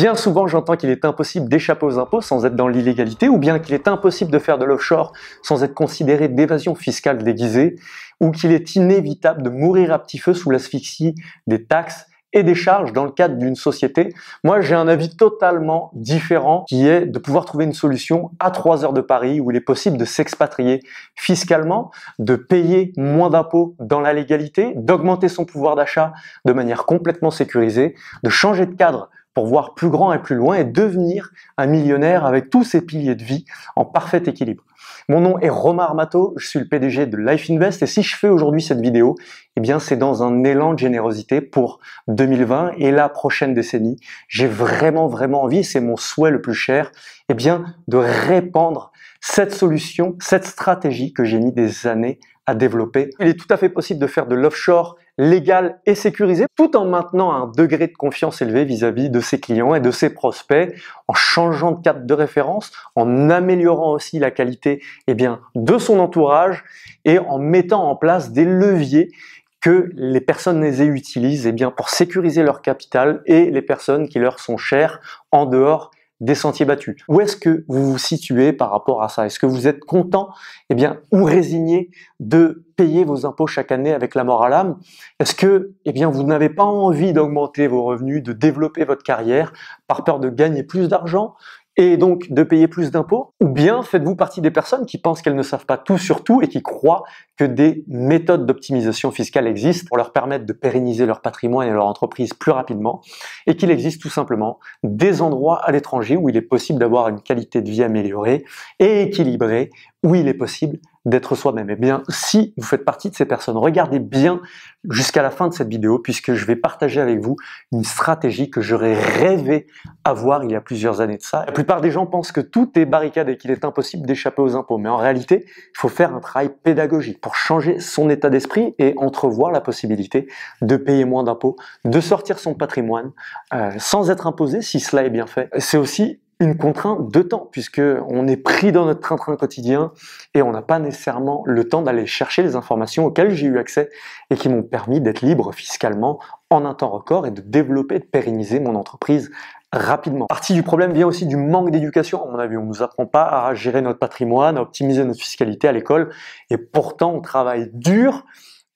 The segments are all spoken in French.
Bien souvent, j'entends qu'il est impossible d'échapper aux impôts sans être dans l'illégalité, ou bien qu'il est impossible de faire de l'offshore sans être considéré d'évasion fiscale déguisée, ou qu'il est inévitable de mourir à petit feu sous l'asphyxie des taxes et des charges dans le cadre d'une société. Moi, j'ai un avis totalement différent qui est de pouvoir trouver une solution à 3 heures de Paris où il est possible de s'expatrier fiscalement, de payer moins d'impôts dans la légalité, d'augmenter son pouvoir d'achat de manière complètement sécurisée, de changer de cadre pour voir plus grand et plus loin et devenir un millionnaire avec tous ses piliers de vie en parfait équilibre. Mon nom est Romain Armato, je suis le PDG de Life Invest et si je fais aujourd'hui cette vidéo, eh bien c'est dans un élan de générosité pour 2020 et la prochaine décennie. J'ai vraiment vraiment envie, c'est mon souhait le plus cher, eh bien de répandre cette solution, cette stratégie que j'ai mis des années à développer. Il est tout à fait possible de faire de l'offshore légal et sécurisé, tout en maintenant un degré de confiance élevé vis-à-vis de ses clients et de ses prospects, en changeant de cadre de référence, en améliorant aussi la qualité eh bien, de son entourage et en mettant en place des leviers que les personnes les utilisent eh bien, pour sécuriser leur capital et les personnes qui leur sont chères en dehors des sentiers battus Où est-ce que vous vous situez par rapport à ça Est-ce que vous êtes content eh bien, ou résigné de payer vos impôts chaque année avec la mort à l'âme Est-ce que eh bien, vous n'avez pas envie d'augmenter vos revenus, de développer votre carrière par peur de gagner plus d'argent, et donc de payer plus d'impôts Ou bien faites-vous partie des personnes qui pensent qu'elles ne savent pas tout sur tout et qui croient que des méthodes d'optimisation fiscale existent pour leur permettre de pérenniser leur patrimoine et leur entreprise plus rapidement et qu'il existe tout simplement des endroits à l'étranger où il est possible d'avoir une qualité de vie améliorée et équilibrée, où il est possible d'être soi-même. Eh bien, si vous faites partie de ces personnes, regardez bien jusqu'à la fin de cette vidéo, puisque je vais partager avec vous une stratégie que j'aurais rêvé avoir il y a plusieurs années de ça. La plupart des gens pensent que tout est barricade et qu'il est impossible d'échapper aux impôts, mais en réalité, il faut faire un travail pédagogique pour changer son état d'esprit et entrevoir la possibilité de payer moins d'impôts, de sortir son patrimoine euh, sans être imposé si cela est bien fait. C'est aussi une contrainte de temps, puisque on est pris dans notre train-train quotidien et on n'a pas nécessairement le temps d'aller chercher les informations auxquelles j'ai eu accès et qui m'ont permis d'être libre fiscalement en un temps record et de développer, de pérenniser mon entreprise rapidement. Partie du problème vient aussi du manque d'éducation. À mon avis, on ne nous apprend pas à gérer notre patrimoine, à optimiser notre fiscalité à l'école et pourtant on travaille dur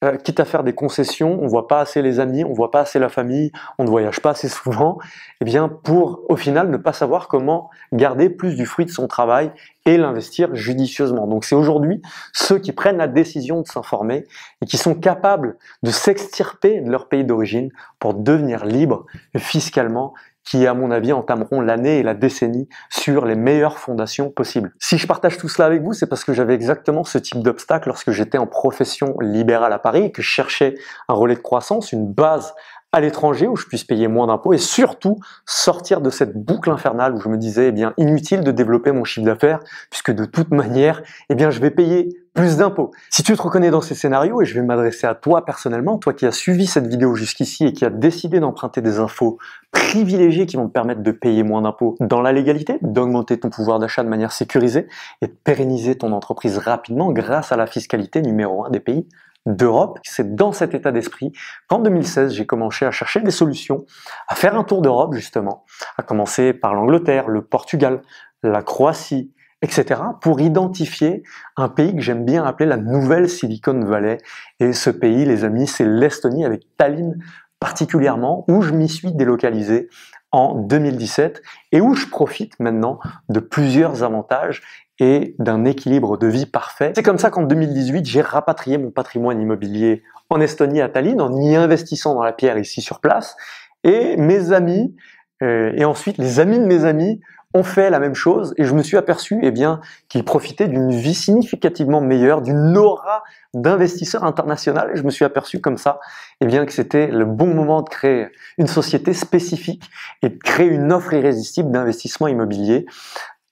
euh, quitte à faire des concessions, on voit pas assez les amis, on voit pas assez la famille, on ne voyage pas assez souvent, eh bien pour au final ne pas savoir comment garder plus du fruit de son travail et l'investir judicieusement. Donc c'est aujourd'hui ceux qui prennent la décision de s'informer et qui sont capables de s'extirper de leur pays d'origine pour devenir libres fiscalement qui, à mon avis, entameront l'année et la décennie sur les meilleures fondations possibles. Si je partage tout cela avec vous, c'est parce que j'avais exactement ce type d'obstacle lorsque j'étais en profession libérale à Paris et que je cherchais un relais de croissance, une base à l'étranger où je puisse payer moins d'impôts et surtout sortir de cette boucle infernale où je me disais eh bien inutile de développer mon chiffre d'affaires puisque de toute manière eh bien je vais payer plus d'impôts. Si tu te reconnais dans ces scénarios, et je vais m'adresser à toi personnellement, toi qui as suivi cette vidéo jusqu'ici et qui as décidé d'emprunter des infos privilégiées qui vont te permettre de payer moins d'impôts dans la légalité, d'augmenter ton pouvoir d'achat de manière sécurisée et de pérenniser ton entreprise rapidement grâce à la fiscalité numéro un des pays d'Europe. C'est dans cet état d'esprit qu'en 2016, j'ai commencé à chercher des solutions, à faire un tour d'Europe justement, à commencer par l'Angleterre, le Portugal, la Croatie, etc., pour identifier un pays que j'aime bien appeler la nouvelle Silicon Valley. Et ce pays, les amis, c'est l'Estonie avec Tallinn particulièrement, où je m'y suis délocalisé en 2017 et où je profite maintenant de plusieurs avantages et d'un équilibre de vie parfait. C'est comme ça qu'en 2018, j'ai rapatrié mon patrimoine immobilier en Estonie à Tallinn en y investissant dans la pierre ici sur place et mes amis euh, et ensuite les amis de mes amis on fait la même chose et je me suis aperçu eh bien qu'ils profitaient d'une vie significativement meilleure, d'une aura d'investisseurs international. je me suis aperçu comme ça eh bien que c'était le bon moment de créer une société spécifique et de créer une offre irrésistible d'investissement immobilier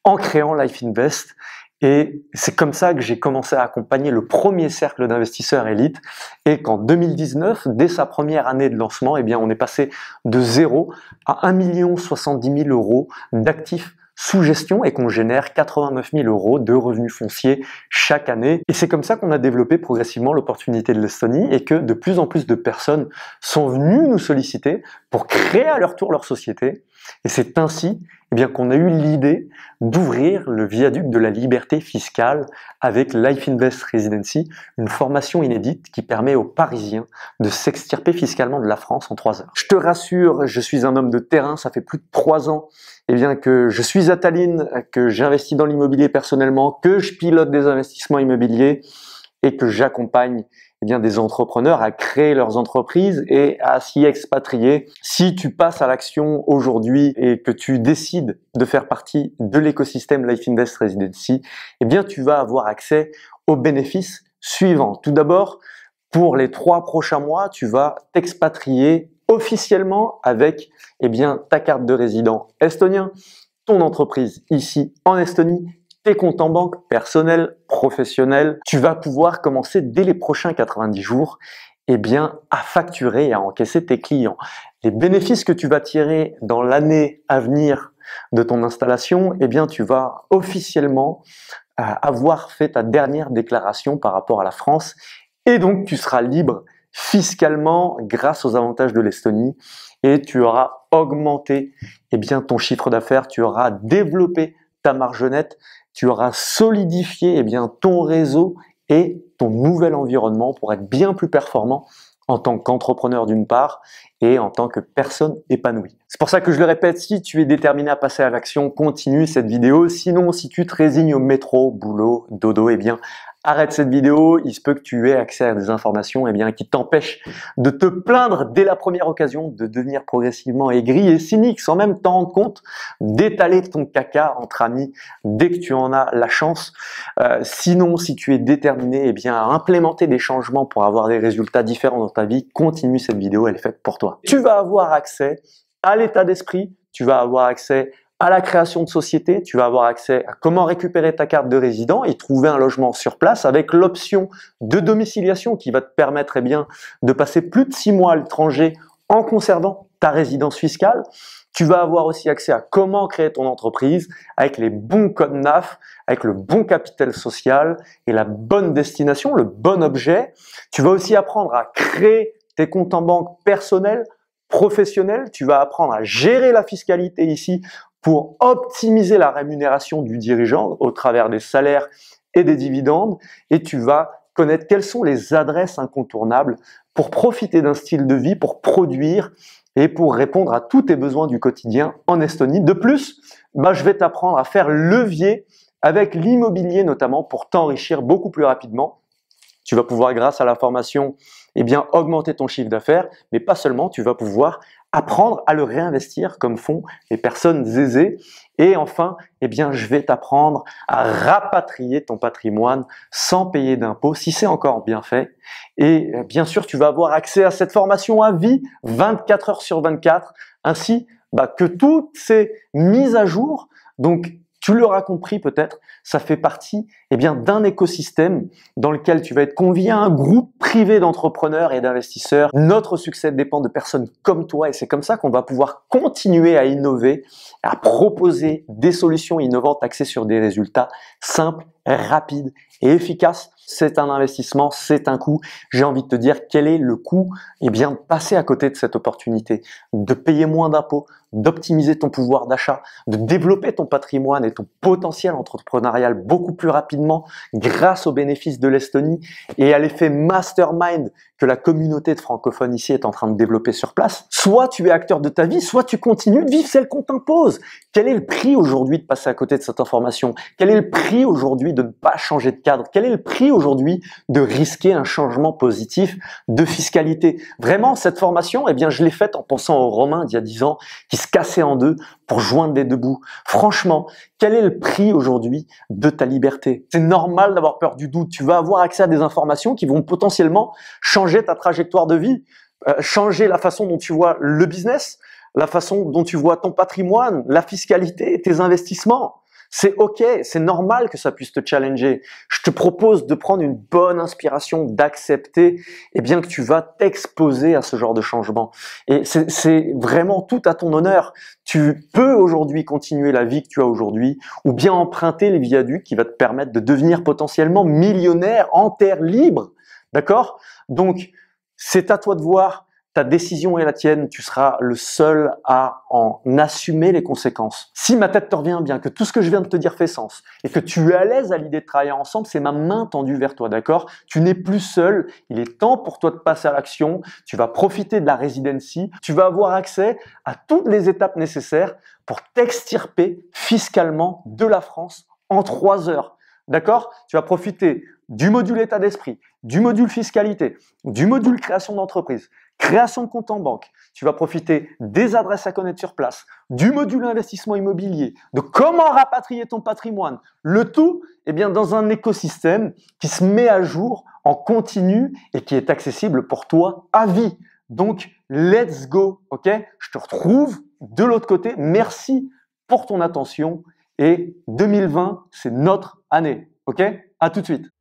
en créant Life Invest et c'est comme ça que j'ai commencé à accompagner le premier cercle d'investisseurs élite et qu'en 2019, dès sa première année de lancement, eh bien, on est passé de 0 à 1 70 000 euros d'actifs sous gestion et qu'on génère 89 000 euros de revenus fonciers chaque année. Et c'est comme ça qu'on a développé progressivement l'opportunité de l'Estonie et que de plus en plus de personnes sont venues nous solliciter pour créer à leur tour leur société et c'est ainsi eh bien, qu'on a eu l'idée d'ouvrir le viaduc de la liberté fiscale avec Life Invest Residency, une formation inédite qui permet aux Parisiens de s'extirper fiscalement de la France en trois heures. Je te rassure, je suis un homme de terrain, ça fait plus de trois ans et eh bien, que je suis à Tallinn, que j'investis dans l'immobilier personnellement, que je pilote des investissements immobiliers, et que j'accompagne eh bien des entrepreneurs à créer leurs entreprises et à s'y expatrier. Si tu passes à l'action aujourd'hui et que tu décides de faire partie de l'écosystème Life Invest Residency, eh bien tu vas avoir accès aux bénéfices suivants. Tout d'abord, pour les trois prochains mois, tu vas t'expatrier officiellement avec eh bien ta carte de résident estonien, ton entreprise ici en Estonie, tes comptes en banque personnels professionnel, tu vas pouvoir commencer dès les prochains 90 jours eh bien, à facturer et à encaisser tes clients. Les bénéfices que tu vas tirer dans l'année à venir de ton installation, eh bien, tu vas officiellement euh, avoir fait ta dernière déclaration par rapport à la France et donc tu seras libre fiscalement grâce aux avantages de l'Estonie et tu auras augmenté eh bien, ton chiffre d'affaires, tu auras développé ta marge nette tu auras solidifié eh bien, ton réseau et ton nouvel environnement pour être bien plus performant en tant qu'entrepreneur d'une part et en tant que personne épanouie. C'est pour ça que je le répète, si tu es déterminé à passer à l'action, continue cette vidéo. Sinon, si tu te résignes au métro, boulot, dodo, eh bien, arrête cette vidéo, il se peut que tu aies accès à des informations eh bien, qui t'empêchent de te plaindre dès la première occasion, de devenir progressivement aigri et cynique sans même t'en rendre compte, d'étaler ton caca entre amis dès que tu en as la chance. Euh, sinon, si tu es déterminé et eh bien, à implémenter des changements pour avoir des résultats différents dans ta vie, continue cette vidéo, elle est faite pour toi. Tu vas avoir accès à l'état d'esprit, tu vas avoir accès à la création de société, tu vas avoir accès à comment récupérer ta carte de résident et trouver un logement sur place avec l'option de domiciliation qui va te permettre eh bien, de passer plus de six mois à l'étranger en conservant ta résidence fiscale. Tu vas avoir aussi accès à comment créer ton entreprise avec les bons codes NAF, avec le bon capital social et la bonne destination, le bon objet. Tu vas aussi apprendre à créer tes comptes en banque personnels professionnels. tu vas apprendre à gérer la fiscalité ici pour optimiser la rémunération du dirigeant au travers des salaires et des dividendes, et tu vas connaître quelles sont les adresses incontournables pour profiter d'un style de vie, pour produire et pour répondre à tous tes besoins du quotidien en Estonie. De plus, bah, je vais t'apprendre à faire levier avec l'immobilier notamment pour t'enrichir beaucoup plus rapidement. Tu vas pouvoir, grâce à la formation, eh bien, augmenter ton chiffre d'affaires, mais pas seulement, tu vas pouvoir apprendre à le réinvestir comme font les personnes aisées. Et enfin, eh bien, je vais t'apprendre à rapatrier ton patrimoine sans payer d'impôts, si c'est encore bien fait. Et euh, bien sûr, tu vas avoir accès à cette formation à vie, 24 heures sur 24, ainsi bah, que toutes ces mises à jour. Donc, tu l'auras compris peut-être, ça fait partie eh bien d'un écosystème dans lequel tu vas être convié à un groupe privé d'entrepreneurs et d'investisseurs. Notre succès dépend de personnes comme toi et c'est comme ça qu'on va pouvoir continuer à innover, à proposer des solutions innovantes axées sur des résultats simples, rapides et efficaces. C'est un investissement, c'est un coût. J'ai envie de te dire quel est le coût Et eh bien de passer à côté de cette opportunité, de payer moins d'impôts, d'optimiser ton pouvoir d'achat, de développer ton patrimoine et ton potentiel entrepreneurial beaucoup plus rapidement grâce aux bénéfices de l'Estonie et à l'effet mastermind que la communauté de francophones ici est en train de développer sur place. Soit tu es acteur de ta vie, soit tu continues de vivre celle qu'on t'impose. Quel est le prix aujourd'hui de passer à côté de cette information Quel est le prix aujourd'hui de ne pas changer de cadre Quel est le prix aujourd'hui de risquer un changement positif de fiscalité Vraiment, cette formation, eh bien, je l'ai faite en pensant aux Romains d'il y a 10 ans qui se casser en deux pour joindre les deux bouts. Franchement, quel est le prix aujourd'hui de ta liberté C'est normal d'avoir peur du doute. Tu vas avoir accès à des informations qui vont potentiellement changer ta trajectoire de vie, euh, changer la façon dont tu vois le business, la façon dont tu vois ton patrimoine, la fiscalité, tes investissements. C'est ok, c'est normal que ça puisse te challenger. Je te propose de prendre une bonne inspiration, d'accepter, et bien que tu vas t'exposer à ce genre de changement. Et c'est vraiment tout à ton honneur. Tu peux aujourd'hui continuer la vie que tu as aujourd'hui, ou bien emprunter les viaducs qui va te permettre de devenir potentiellement millionnaire en terre libre. D'accord Donc, c'est à toi de voir la décision est la tienne, tu seras le seul à en assumer les conséquences. Si ma tête te revient bien, que tout ce que je viens de te dire fait sens, et que tu es à l'aise à l'idée de travailler ensemble, c'est ma main tendue vers toi, d'accord Tu n'es plus seul, il est temps pour toi de passer à l'action, tu vas profiter de la residency, tu vas avoir accès à toutes les étapes nécessaires pour t'extirper fiscalement de la France en trois heures. D'accord Tu vas profiter du module état d'esprit, du module fiscalité, du module création d'entreprise, création de compte en banque. Tu vas profiter des adresses à connaître sur place, du module investissement immobilier, de comment rapatrier ton patrimoine. Le tout eh bien, dans un écosystème qui se met à jour en continu et qui est accessible pour toi à vie. Donc, let's go, ok Je te retrouve de l'autre côté. Merci pour ton attention et 2020, c'est notre année. OK À tout de suite.